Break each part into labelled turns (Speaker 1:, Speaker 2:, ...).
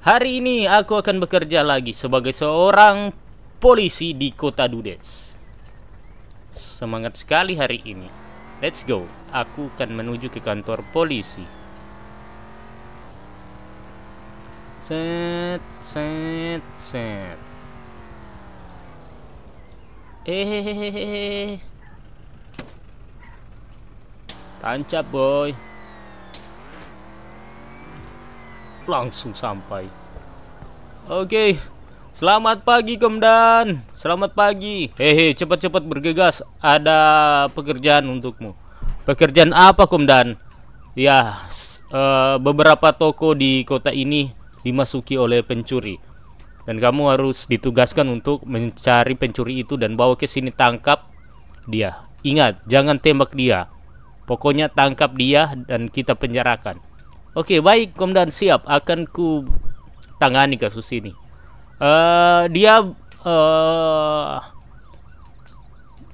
Speaker 1: Hari ini aku akan bekerja lagi sebagai seorang polisi di kota Dudes. Semangat sekali hari ini. Let's go. Aku akan menuju ke kantor polisi. Set, set, set. Eh, eh, eh, eh Tancap, boy. langsung sampai. Oke, selamat pagi Kemdan. Selamat pagi. Hehe, cepat-cepat bergegas. Ada pekerjaan untukmu. Pekerjaan apa Kemdan? Ya, uh, beberapa toko di kota ini dimasuki oleh pencuri. Dan kamu harus ditugaskan untuk mencari pencuri itu dan bawa ke sini tangkap dia. Ingat, jangan tembak dia. Pokoknya tangkap dia dan kita penjarakan. Oke, baik Komandan siap akan ku tangani kasus ini. Uh, dia uh,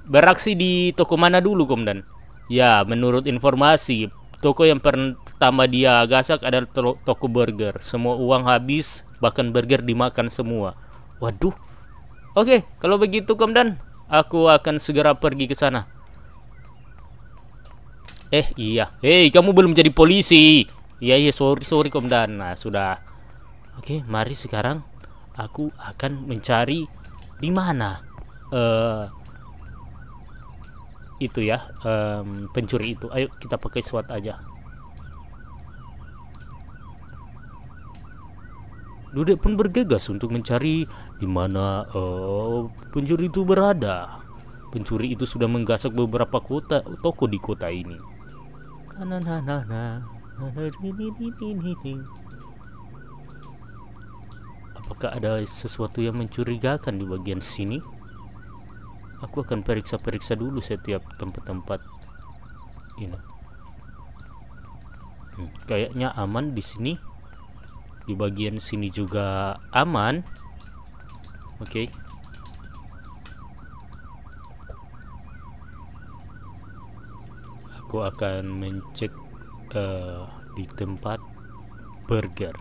Speaker 1: beraksi di toko mana dulu Komandan? Ya, menurut informasi toko yang pertama dia gasak adalah toko burger. Semua uang habis, bahkan burger dimakan semua. Waduh. Oke, okay, kalau begitu Komandan, aku akan segera pergi ke sana. Eh, iya. Hei, kamu belum jadi polisi iya iya sorry sorry komandan nah sudah oke mari sekarang aku akan mencari di mana eh, itu ya pencuri itu ayo kita pakai SWAT aja Dudek pun bergegas untuk mencari di mana eh, pencuri itu berada. Pencuri itu sudah menggasak beberapa kota toko di kota ini. Nah, nah, nah, nah. Apakah ada sesuatu yang mencurigakan di bagian sini? Aku akan periksa-periksa dulu setiap tempat-tempat ini. Hmm, kayaknya aman di sini. Di bagian sini juga aman. Oke. Okay. Aku akan mencek uh, di tempat burger.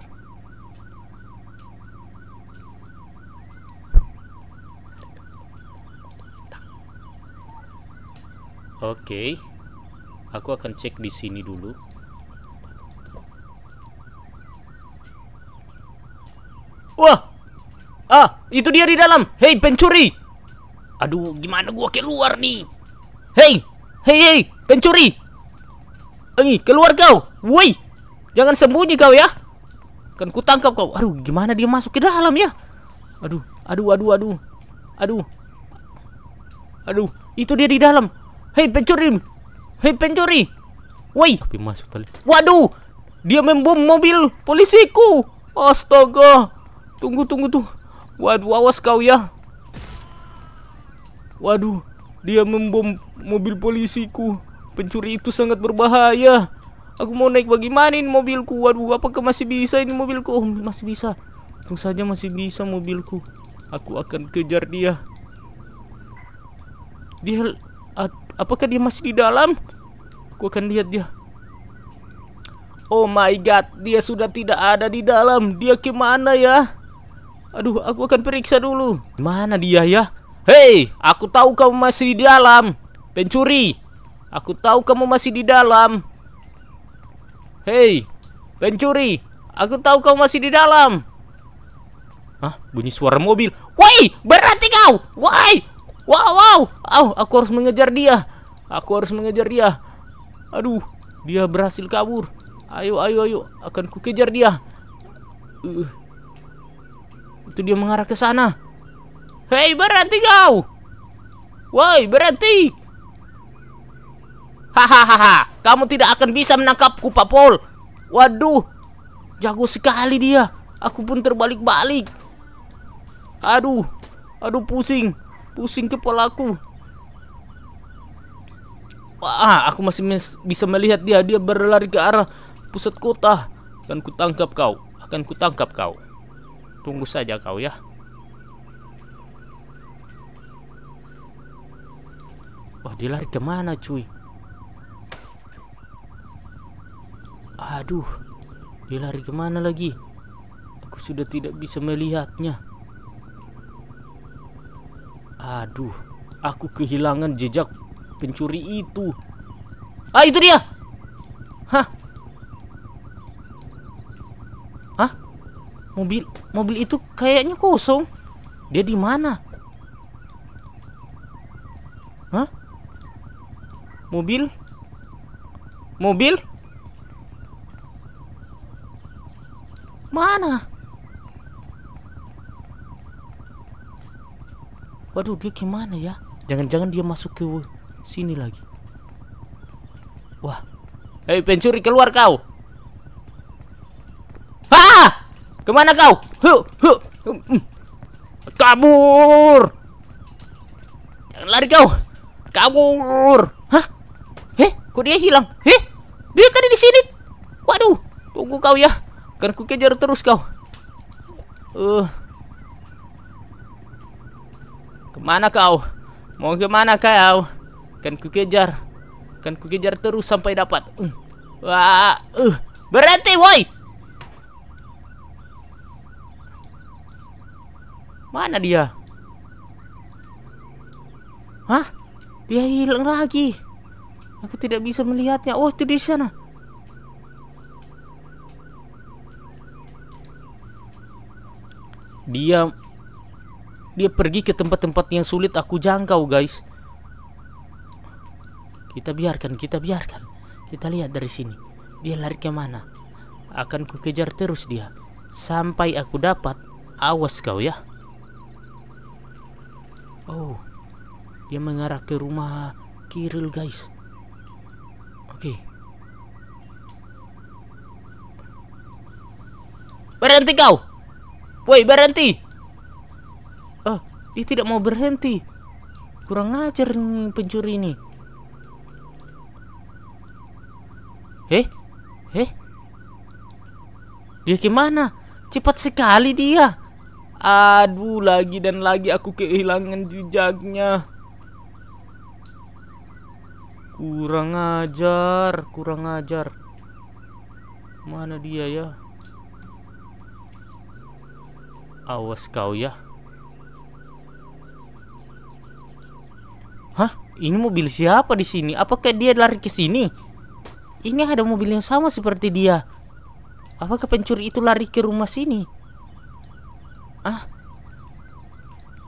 Speaker 1: Oke, okay. aku akan cek di sini dulu. Wah, ah, itu dia di dalam. Hei, pencuri! Aduh, gimana gua keluar nih? Hei, hei, hei, pencuri! Engi, keluar kau. Woi. Jangan sembunyi kau ya. Kan ku tangkap kau. Aduh, gimana dia masuk ke dalam ya? Aduh, aduh, aduh, aduh. Aduh. Aduh, itu dia di dalam. Hei, pencuri. Hei, pencuri. Woi. Tapi masuk tadi. Waduh. Dia membom mobil polisiku. Astaga. Tunggu, tunggu, tunggu. Waduh, awas kau ya. Waduh, dia membom mobil polisiku. Pencuri itu sangat berbahaya. Aku mau naik bagaimana ini mobilku? Waduh, apakah masih bisa ini mobilku? Oh, masih bisa. Tunggu saja masih bisa mobilku. Aku akan kejar dia. Dia apakah dia masih di dalam? Aku akan lihat dia. Oh my god, dia sudah tidak ada di dalam. Dia kemana ya? Aduh, aku akan periksa dulu. Mana dia ya? Hei, aku tahu kamu masih di dalam. Pencuri, Aku tahu kamu masih di dalam. Hei, pencuri. Aku tahu kamu masih di dalam. Hah? Bunyi suara mobil. Woi, berhenti kau. Woi. Wow, wow. Oh, aku harus mengejar dia. Aku harus mengejar dia. Aduh, dia berhasil kabur. Ayo, ayo, ayo. Akan ku kejar dia. Uh. Itu dia mengarah ke sana. Hei, berhenti kau. Woi, berhenti. Hahaha, kamu tidak akan bisa menangkapku, Pak Pol. Waduh, jago sekali dia. Aku pun terbalik-balik. Aduh, aduh pusing. Pusing kepalaku. Wah, aku masih bisa melihat dia. Dia berlari ke arah pusat kota. Akan kutangkap kau. Akan kutangkap kau. Tunggu saja kau ya. Wah, dia lari kemana cuy? Aduh, dia lari kemana lagi? Aku sudah tidak bisa melihatnya. Aduh, aku kehilangan jejak pencuri itu. Ah, itu dia. Hah? Hah? Mobil mobil itu kayaknya kosong. Dia di mana? Hah? Mobil? Mobil? Mana? Waduh, dia gimana ya? Jangan-jangan dia masuk ke sini lagi. Wah. Hei, pencuri keluar kau. Ah! Kemana kau? Hu, hu. Hmm, hmm. Kabur. Jangan lari kau. Kabur. Hah? Eh, kok dia hilang? Eh? Dia tadi di sini. Waduh, tunggu kau ya. Kan ku kejar terus kau. Uh. Kemana kau? Mau kemana kau? Kan ku kejar. Kan ku kejar terus sampai dapat. Uh. Wah, uh. Berhenti, woi. Mana dia? Hah? Dia hilang lagi. Aku tidak bisa melihatnya. Oh, itu di sana. Dia dia pergi ke tempat-tempat yang sulit aku jangkau, guys. Kita biarkan, kita biarkan. Kita lihat dari sini. Dia lari kemana? Akan ku kejar terus dia. Sampai aku dapat. Awas kau ya. Oh. Dia mengarah ke rumah Kiril, guys. Oke. Okay. Berhenti kau! Woi, berhenti. Oh, dia tidak mau berhenti. Kurang ajar nih pencuri ini. Eh? Eh? Dia gimana Cepat sekali dia. Aduh, lagi dan lagi aku kehilangan jejaknya. Kurang ajar, kurang ajar. Mana dia ya? Awas kau ya. Hah? Ini mobil siapa di sini? Apakah dia lari ke sini? Ini ada mobil yang sama seperti dia. Apakah pencuri itu lari ke rumah sini? Ah.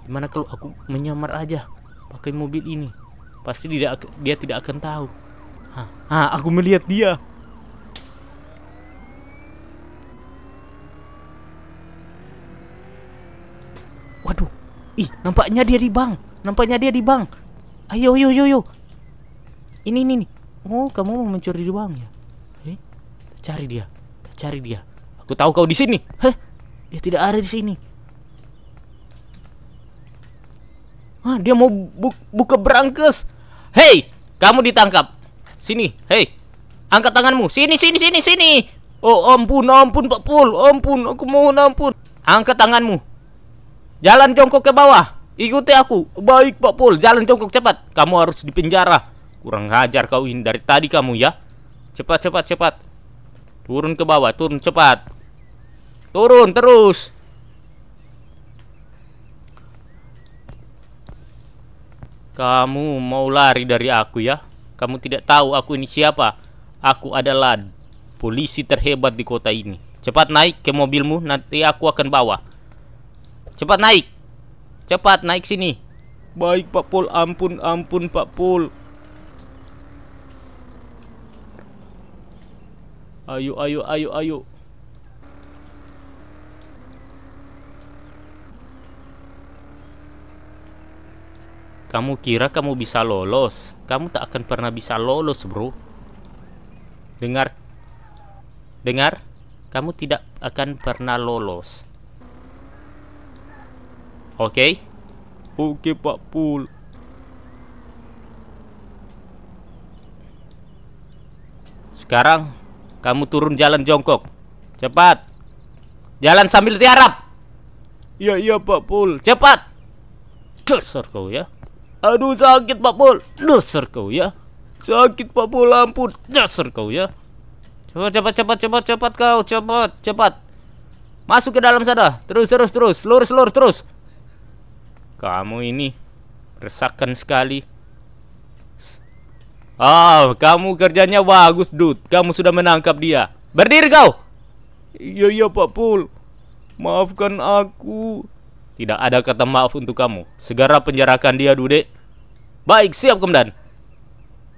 Speaker 1: Gimana kalau aku menyamar aja pakai mobil ini? Pasti tidak dia tidak akan tahu. ah, aku melihat dia. Ih, nampaknya dia di bank. Nampaknya dia di bank. Ayo, yo, yo, yo. Ini, ini, nih. Oh, kamu mau mencuri di bank ya? Eh, cari dia. Cari dia. Aku tahu kau di sini. Heh, dia ya tidak ada di sini. Ah, dia mau bu buka berangkes. Hei, kamu ditangkap. Sini, hei. Angkat tanganmu. Sini, sini, sini, sini. Oh, ampun, ampun, Pak Pul. Ampun, aku mohon ampun. Angkat tanganmu. Jalan jongkok ke bawah. Ikuti aku. Baik, Pak Pol. Jalan jongkok cepat. Kamu harus dipenjara. Kurang hajar kau ini dari tadi kamu ya. Cepat, cepat, cepat. Turun ke bawah, turun cepat. Turun terus. Kamu mau lari dari aku ya? Kamu tidak tahu aku ini siapa? Aku adalah polisi terhebat di kota ini. Cepat naik ke mobilmu, nanti aku akan bawa. Cepat naik. Cepat naik sini. Baik Pak Pol, ampun ampun Pak Pol. Ayo ayo ayo ayo. Kamu kira kamu bisa lolos? Kamu tak akan pernah bisa lolos, Bro. Dengar. Dengar? Kamu tidak akan pernah lolos. Oke. Okay. Oke, Pak Pul. Sekarang kamu turun jalan jongkok. Cepat. Jalan sambil tiarap. Iya, iya, Pak Pul. Cepat. Dasar kau ya. Aduh, sakit, Pak Pul. Dasar kau ya. Sakit, Pak Pul. Ampun. Dasar kau ya. Cepat, cepat, cepat, cepat, cepat kau. Cepat, cepat. Masuk ke dalam sana. Terus, terus, terus. Lurus, lurus, terus. Kamu ini resahkan sekali. Ah, oh, kamu kerjanya bagus, Dut. Kamu sudah menangkap dia. Berdiri kau. Iya, iya, Pak Pul. Maafkan aku. Tidak ada kata maaf untuk kamu. Segera penjarakan dia, Dude. Baik, siap, Komandan.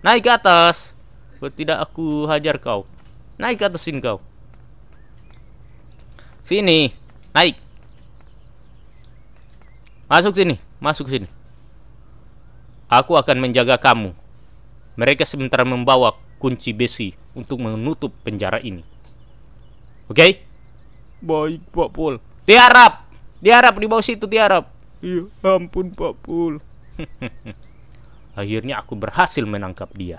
Speaker 1: Naik ke atas. Tidak aku hajar kau. Naik ke atas sini kau. Sini. Naik. Masuk sini, masuk sini. Aku akan menjaga kamu. Mereka sebentar membawa kunci besi untuk menutup penjara ini. Oke? Okay? Baik, Pak Pul. Tiarap. Tiarap di bawah situ tiarap. Iya, ampun Pak Pul. Akhirnya aku berhasil menangkap dia.